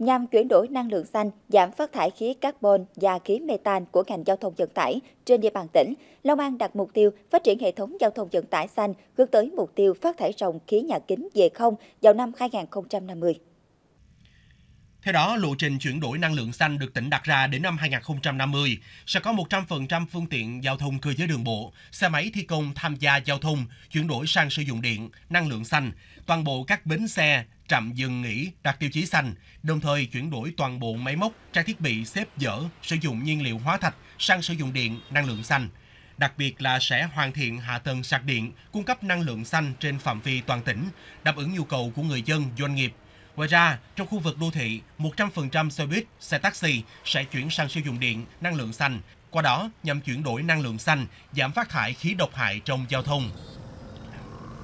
nhằm chuyển đổi năng lượng xanh, giảm phát thải khí carbon và khí methane của ngành giao thông vận tải trên địa bàn tỉnh, Long An đặt mục tiêu phát triển hệ thống giao thông vận tải xanh hướng tới mục tiêu phát thải ròng khí nhà kính về không vào năm 2050. Theo đó, lộ trình chuyển đổi năng lượng xanh được tỉnh đặt ra đến năm 2050 sẽ có 100% phương tiện giao thông cơ giới đường bộ, xe máy thi công tham gia giao thông chuyển đổi sang sử dụng điện, năng lượng xanh, toàn bộ các bến xe, trạm dừng nghỉ đạt tiêu chí xanh, đồng thời chuyển đổi toàn bộ máy móc, trang thiết bị xếp dỡ, sử dụng nhiên liệu hóa thạch sang sử dụng điện, năng lượng xanh. Đặc biệt là sẽ hoàn thiện hạ tầng sạc điện, cung cấp năng lượng xanh trên phạm vi toàn tỉnh, đáp ứng nhu cầu của người dân, doanh nghiệp, Ngoài ra, trong khu vực đô thị, 100% xe buýt, xe taxi sẽ chuyển sang sử dụng điện, năng lượng xanh, qua đó nhằm chuyển đổi năng lượng xanh, giảm phát thải khí độc hại trong giao thông.